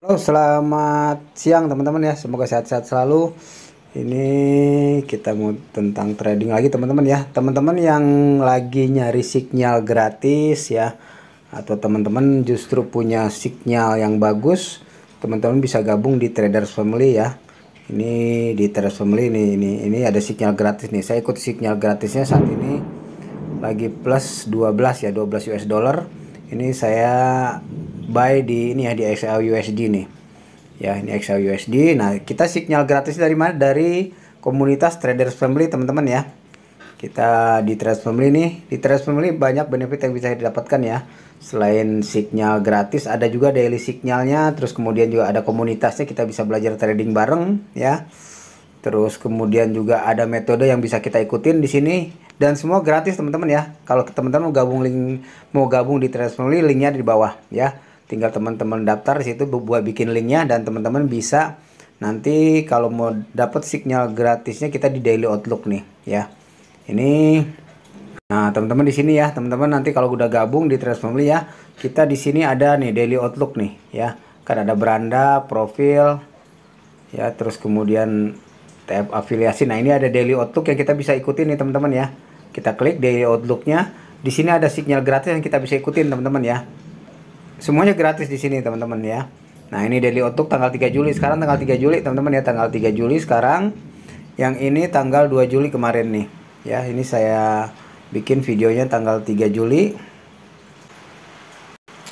Halo, selamat siang teman-teman ya. Semoga sehat-sehat selalu. Ini kita mau tentang trading lagi teman-teman ya. Teman-teman yang lagi nyari sinyal gratis ya atau teman-teman justru punya sinyal yang bagus, teman-teman bisa gabung di Traders Family ya. Ini di Traders Family ini ini ini ada sinyal gratis nih. Saya ikut sinyal gratisnya saat ini lagi plus 12 ya, 12 US dollar. Ini saya buy di ini ya di XAU USD nih ya ini XAU USD nah kita signal gratis dari mana dari komunitas traders family teman-teman ya kita di traders Family nih di traders Family banyak benefit yang bisa didapatkan ya selain signal gratis ada juga daily signalnya terus kemudian juga ada komunitasnya kita bisa belajar trading bareng ya terus kemudian juga ada metode yang bisa kita ikutin di sini dan semua gratis teman-teman ya kalau teman-teman mau gabung link mau gabung di Trades Family linknya di bawah ya tinggal teman-teman daftar di situ buat bikin linknya dan teman-teman bisa nanti kalau mau dapat signal gratisnya kita di daily outlook nih ya ini nah teman-teman di sini ya teman-teman nanti kalau udah gabung di trust family ya kita di sini ada nih daily outlook nih ya kan ada beranda profil ya terus kemudian tab afiliasi nah ini ada daily outlook yang kita bisa ikutin nih teman-teman ya kita klik daily outlooknya di sini ada signal gratis yang kita bisa ikutin teman-teman ya semuanya gratis di sini teman-teman ya. Nah, ini daily outlook tanggal 3 Juli. Sekarang tanggal 3 Juli, teman-teman ya, tanggal 3 Juli sekarang. Yang ini tanggal 2 Juli kemarin nih. Ya, ini saya bikin videonya tanggal 3 Juli.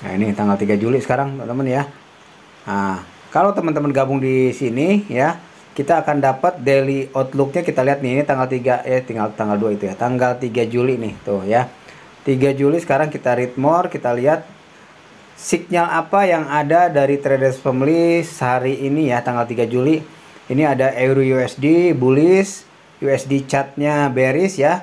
Nah, ini tanggal 3 Juli sekarang, teman-teman ya. Nah, kalau teman-teman gabung di sini ya, kita akan dapat daily outlooknya kita lihat nih ini tanggal 3 ya, eh, tinggal tanggal 2 itu ya. Tanggal 3 Juli nih, tuh ya. 3 Juli sekarang kita read more, kita lihat signal apa yang ada dari traders family sehari ini ya tanggal 3 Juli. Ini ada euro USD bullish, USD chartnya bearish ya.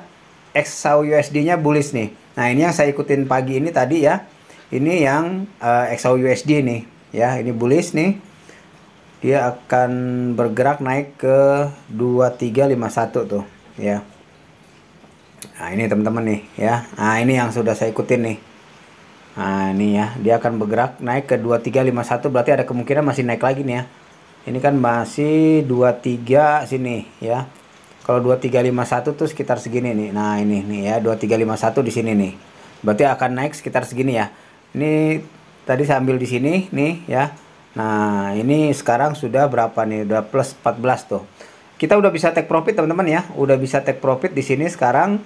XAU USD-nya bullish nih. Nah, ini yang saya ikutin pagi ini tadi ya. Ini yang uh, eh, XAU USD nih ya, ini bullish nih. Dia akan bergerak naik ke 2351 tuh ya. Nah, ini teman-teman nih ya. Nah, ini yang sudah saya ikutin nih Nah ini ya dia akan bergerak naik ke 2351 berarti ada kemungkinan masih naik lagi nih ya. Ini kan masih 23 sini ya. Kalau 2351 tuh sekitar segini nih. Nah ini nih ya 2351 di sini nih. Berarti akan naik sekitar segini ya. Ini tadi saya ambil di sini nih ya. Nah ini sekarang sudah berapa nih? Udah plus 14 tuh. Kita udah bisa take profit teman-teman ya. Udah bisa take profit di sini sekarang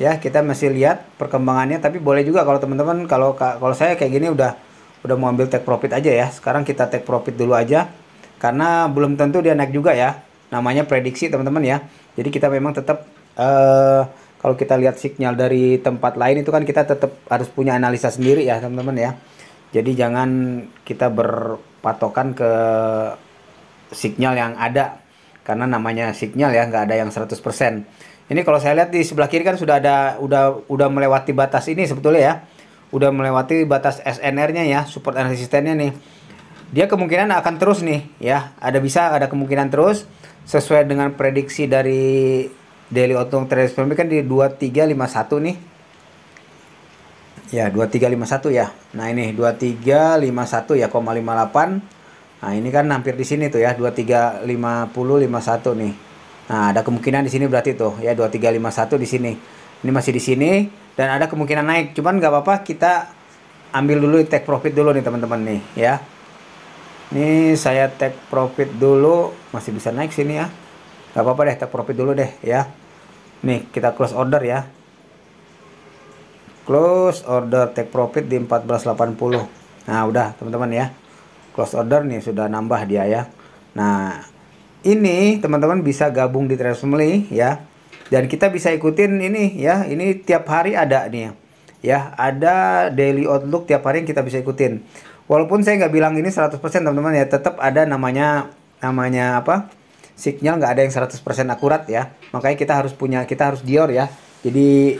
ya kita masih lihat perkembangannya tapi boleh juga kalau teman-teman kalau kalau saya kayak gini udah udah mau ambil take profit aja ya sekarang kita take profit dulu aja karena belum tentu dia naik juga ya namanya prediksi teman-teman ya jadi kita memang tetap uh, eh, kalau kita lihat sinyal dari tempat lain itu kan kita tetap harus punya analisa sendiri ya teman-teman ya jadi jangan kita berpatokan ke sinyal yang ada karena namanya sinyal ya nggak ada yang 100% ini kalau saya lihat di sebelah kiri kan sudah ada udah udah melewati batas ini sebetulnya ya. Udah melewati batas SNR-nya ya, support and resistance-nya nih. Dia kemungkinan akan terus nih ya. Ada bisa ada kemungkinan terus sesuai dengan prediksi dari daily Auto trading kan di 2351 nih. Ya, 2351 ya. Nah, ini 2351 ya, 58. Nah, ini kan hampir di sini tuh ya, 235051 nih. Nah, ada kemungkinan di sini berarti tuh ya 2351 di sini. Ini masih di sini dan ada kemungkinan naik. Cuman nggak apa-apa kita ambil dulu take profit dulu nih teman-teman nih ya. Ini saya take profit dulu masih bisa naik sini ya. Gak apa-apa deh take profit dulu deh ya. Nih kita close order ya. Close order take profit di 1480. Nah, udah teman-teman ya. Close order nih sudah nambah dia ya. Nah, ini teman-teman bisa gabung di Transmeli ya. Dan kita bisa ikutin ini ya. Ini tiap hari ada nih ya. Ada daily outlook tiap hari yang kita bisa ikutin. Walaupun saya nggak bilang ini 100% teman-teman ya, tetap ada namanya namanya apa? Signal nggak ada yang 100% akurat ya. Makanya kita harus punya kita harus dior ya. Jadi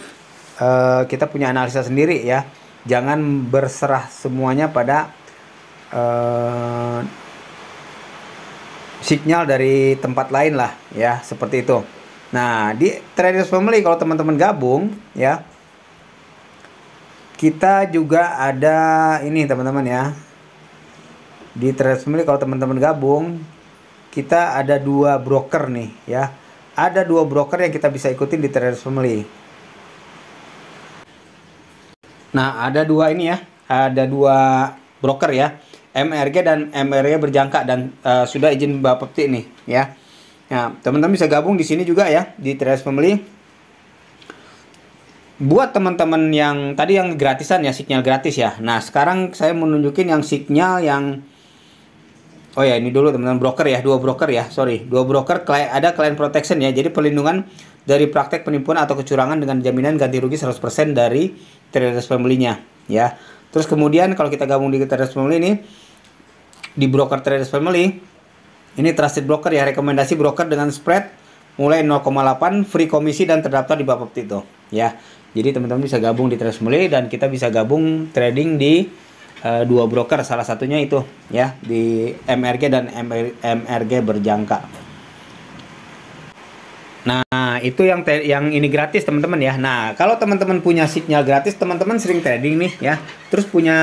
uh, kita punya analisa sendiri ya. Jangan berserah semuanya pada uh, signal dari tempat lain lah ya seperti itu nah di traders family kalau teman-teman gabung ya kita juga ada ini teman-teman ya di traders family kalau teman-teman gabung kita ada dua broker nih ya ada dua broker yang kita bisa ikutin di traders family nah ada dua ini ya ada dua broker ya MRG dan MRG berjangka dan uh, sudah izin Bapepti nih ya. Nah, teman-teman bisa gabung di sini juga ya di Trades Family. Buat teman-teman yang tadi yang gratisan ya sinyal gratis ya. Nah, sekarang saya menunjukin yang sinyal yang Oh ya, ini dulu teman-teman broker ya, dua broker ya. Sorry, dua broker klien, ada client protection ya. Jadi perlindungan dari praktek penipuan atau kecurangan dengan jaminan ganti rugi 100% dari traders family ya. Terus kemudian kalau kita gabung di traders family ini di broker Traders Family. Ini trusted broker ya, rekomendasi broker dengan spread mulai 0,8 free komisi dan terdaftar di Bapak Tito ya. Jadi teman-teman bisa gabung di Traders Family dan kita bisa gabung trading di uh, dua broker salah satunya itu ya di MRG dan MR, MRG berjangka. Nah, itu yang yang ini gratis teman-teman ya. Nah, kalau teman-teman punya sinyal gratis, teman-teman sering trading nih ya. Terus punya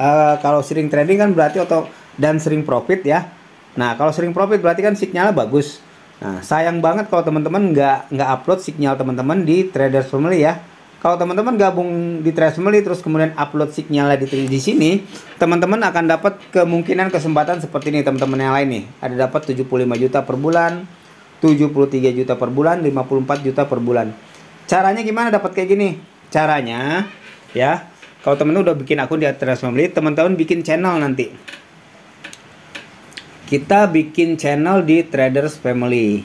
uh, kalau sering trading kan berarti atau dan sering profit ya. Nah, kalau sering profit berarti kan sinyalnya bagus. Nah, sayang banget kalau teman-teman nggak nggak upload sinyal teman-teman di Traders Family ya. Kalau teman-teman gabung di Traders Family terus kemudian upload sinyalnya di, di sini, teman-teman akan dapat kemungkinan kesempatan seperti ini teman-teman yang lain nih. Ada dapat 75 juta per bulan, 73 juta per bulan, 54 juta per bulan. Caranya gimana dapat kayak gini? Caranya ya, kalau teman-teman udah bikin akun di Traders Family, teman-teman bikin channel nanti kita bikin channel di Traders Family.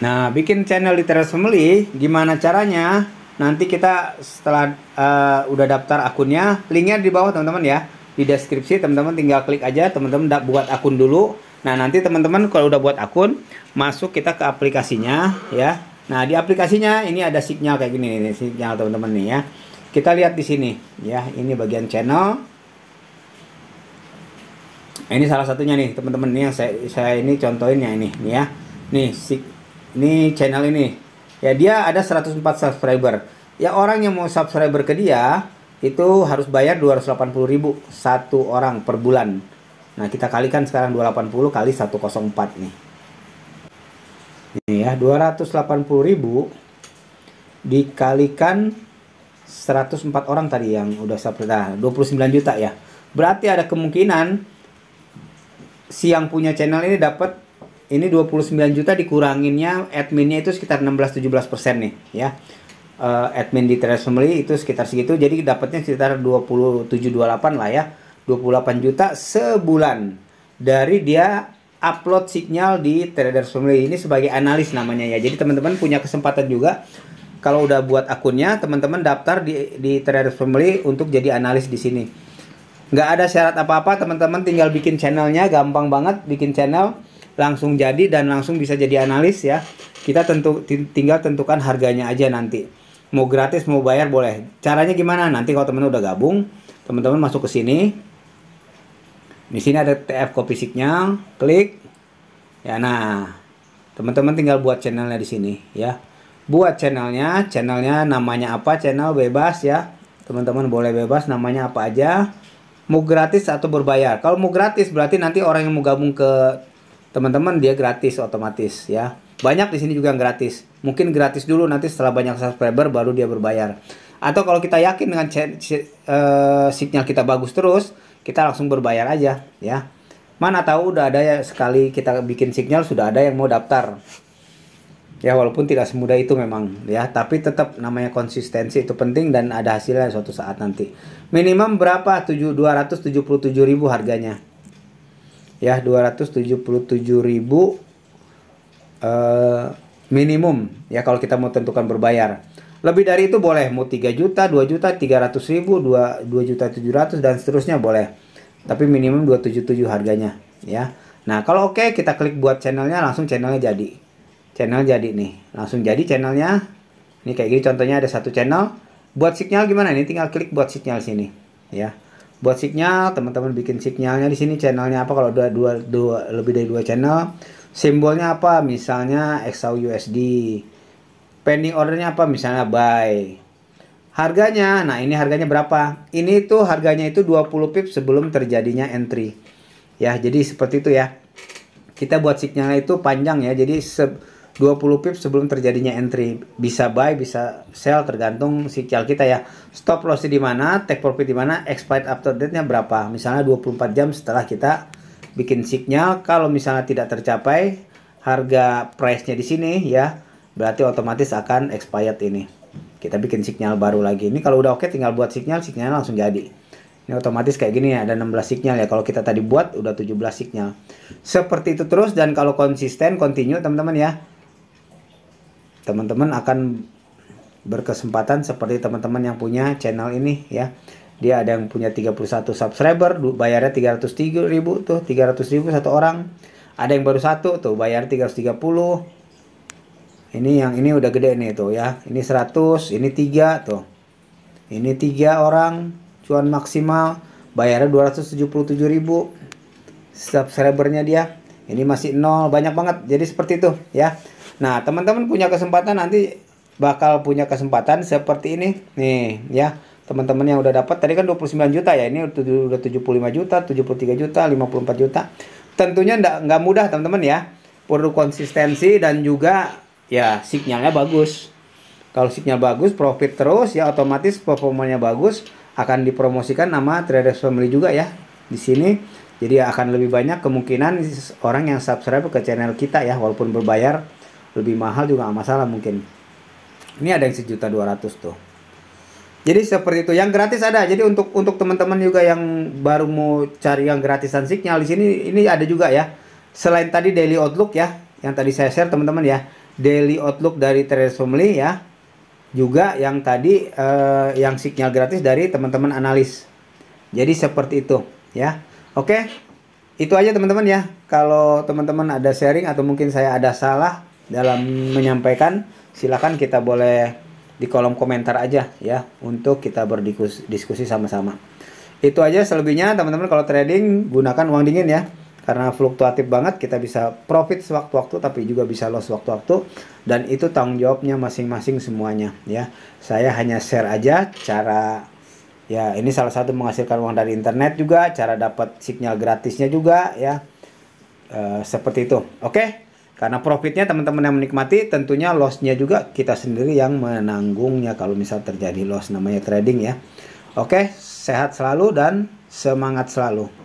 Nah, bikin channel di Traders Family, gimana caranya? Nanti kita setelah uh, udah daftar akunnya, linknya di bawah teman-teman ya. Di deskripsi teman-teman tinggal klik aja, teman-teman buat akun dulu. Nah, nanti teman-teman kalau udah buat akun, masuk kita ke aplikasinya ya. Nah, di aplikasinya ini ada signal kayak gini nih, signal teman-teman nih ya. Kita lihat di sini ya, ini bagian channel Nah, ini salah satunya nih teman-teman ini yang saya, saya ini contohin ya ini, ini ya. Nih si ini channel ini. Ya dia ada 104 subscriber. Ya orang yang mau subscriber ke dia itu harus bayar 280.000 satu orang per bulan. Nah, kita kalikan sekarang 280 kali 104 nih. Ini ya, 280.000 dikalikan 104 orang tadi yang udah subscribe. Nah, 29 juta ya. Berarti ada kemungkinan si yang punya channel ini dapat ini 29 juta dikuranginnya adminnya itu sekitar 16-17 persen nih ya uh, admin di Teres Family itu sekitar segitu jadi dapatnya sekitar 27-28 lah ya 28 juta sebulan dari dia upload signal di Trader Family ini sebagai analis namanya ya jadi teman-teman punya kesempatan juga kalau udah buat akunnya teman-teman daftar di di Trader Family untuk jadi analis di sini nggak ada syarat apa-apa teman-teman tinggal bikin channelnya gampang banget bikin channel langsung jadi dan langsung bisa jadi analis ya kita tentu tinggal tentukan harganya aja nanti mau gratis mau bayar boleh caranya gimana nanti kalau teman teman udah gabung teman-teman masuk ke sini di sini ada TF Kopisiknya klik ya nah teman-teman tinggal buat channelnya di sini ya buat channelnya channelnya namanya apa channel bebas ya teman-teman boleh bebas namanya apa aja mau gratis atau berbayar. Kalau mau gratis berarti nanti orang yang mau gabung ke teman-teman dia gratis otomatis ya. Banyak di sini juga yang gratis. Mungkin gratis dulu nanti setelah banyak subscriber baru dia berbayar. Atau kalau kita yakin dengan uh, signal kita bagus terus, kita langsung berbayar aja ya. Mana tahu udah ada ya sekali kita bikin signal sudah ada yang mau daftar ya walaupun tidak semudah itu memang ya tapi tetap namanya konsistensi itu penting dan ada hasilnya suatu saat nanti minimum berapa 277.000 harganya ya 277.000 eh, minimum ya kalau kita mau tentukan berbayar lebih dari itu boleh mau 3 juta 2 juta 300 ribu 2, 2 juta 700 dan seterusnya boleh tapi minimum 277 harganya ya Nah kalau oke okay, kita klik buat channelnya langsung channelnya jadi channel jadi nih langsung jadi channelnya ini kayak gini contohnya ada satu channel buat signal gimana ini tinggal klik buat signal sini ya buat signal teman-teman bikin signalnya di sini channelnya apa kalau dua, dua, dua lebih dari dua channel simbolnya apa misalnya XAU USD pending ordernya apa misalnya buy harganya nah ini harganya berapa ini tuh harganya itu 20 pip sebelum terjadinya entry ya jadi seperti itu ya kita buat signalnya itu panjang ya jadi se 20 pip sebelum terjadinya entry bisa buy bisa sell tergantung sinyal kita ya stop loss di mana take profit di mana expired after date nya berapa misalnya 24 jam setelah kita bikin signal kalau misalnya tidak tercapai harga price nya di sini ya berarti otomatis akan expired ini kita bikin signal baru lagi ini kalau udah oke tinggal buat signal sinyal langsung jadi ini otomatis kayak gini ya, ada 16 signal ya. Kalau kita tadi buat udah 17 signal. Seperti itu terus dan kalau konsisten continue teman-teman ya teman-teman akan berkesempatan seperti teman-teman yang punya channel ini ya dia ada yang punya 31 subscriber bayarnya 303 ribu tuh 300 ribu satu orang ada yang baru satu tuh bayar 330 ini yang ini udah gede nih tuh ya ini 100 ini 3 tuh ini 3 orang cuan maksimal bayarnya 277 ribu subscribernya dia ini masih nol banyak banget jadi seperti itu ya Nah, teman-teman punya kesempatan nanti bakal punya kesempatan seperti ini. Nih, ya. Teman-teman yang udah dapat tadi kan 29 juta ya. Ini udah 75 juta, 73 juta, 54 juta. Tentunya nggak nggak mudah, teman-teman ya. Perlu konsistensi dan juga ya sinyalnya bagus. Kalau sinyal bagus, profit terus ya otomatis performanya bagus akan dipromosikan nama traders family juga ya di sini. Jadi akan lebih banyak kemungkinan orang yang subscribe ke channel kita ya walaupun berbayar lebih mahal juga nggak masalah mungkin ini ada yang sejuta dua ratus tuh jadi seperti itu yang gratis ada jadi untuk untuk teman-teman juga yang baru mau cari yang gratisan signal di sini ini ada juga ya selain tadi daily outlook ya yang tadi saya share teman-teman ya daily outlook dari Teres Family ya juga yang tadi eh, yang signal gratis dari teman-teman analis jadi seperti itu ya oke itu aja teman-teman ya kalau teman-teman ada sharing atau mungkin saya ada salah dalam menyampaikan silakan kita boleh di kolom komentar aja ya untuk kita berdiskusi sama-sama. Itu aja selebihnya teman-teman kalau trading gunakan uang dingin ya karena fluktuatif banget kita bisa profit sewaktu-waktu tapi juga bisa loss waktu-waktu dan itu tanggung jawabnya masing-masing semuanya ya saya hanya share aja cara ya ini salah satu menghasilkan uang dari internet juga cara dapat signal gratisnya juga ya e, seperti itu oke okay? Karena profitnya teman-teman yang menikmati, tentunya lossnya juga kita sendiri yang menanggungnya kalau misal terjadi loss namanya trading ya. Oke, sehat selalu dan semangat selalu.